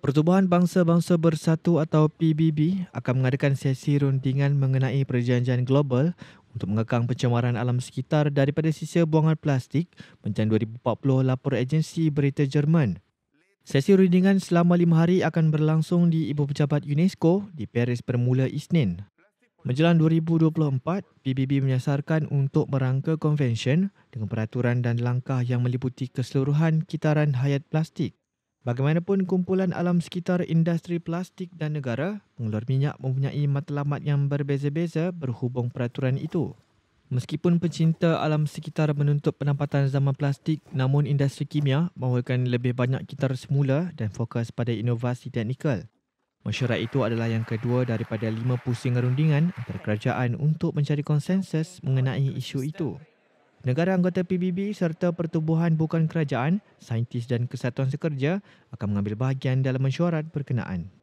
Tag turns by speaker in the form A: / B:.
A: Pertubuhan Bangsa-Bangsa Bersatu atau PBB akan mengadakan sesi rundingan mengenai perjanjian global untuk mengekang pencemaran alam sekitar daripada sisa buangan plastik mencan 2040 lapor agensi berita Jerman. Sesi rundingan selama lima hari akan berlangsung di Ibu Pejabat UNESCO di Paris bermula Isnin. Menjelang 2024, PBB menyasarkan untuk merangka konvensyen dengan peraturan dan langkah yang meliputi keseluruhan kitaran hayat plastik. Bagaimanapun kumpulan alam sekitar industri plastik dan negara, pengeluar minyak mempunyai matlamat yang berbeza-beza berhubung peraturan itu. Meskipun pencinta alam sekitar menuntut penampatan zaman plastik, namun industri kimia mahulkan lebih banyak kitar semula dan fokus pada inovasi teknikal. Mesyuarat itu adalah yang kedua daripada lima pusing rundingan antara kerajaan untuk mencari konsensus mengenai isu itu. Negara anggota PBB serta Pertubuhan Bukan Kerajaan, Saintis dan Kesatuan Sekerja akan mengambil bahagian dalam mesyuarat berkenaan.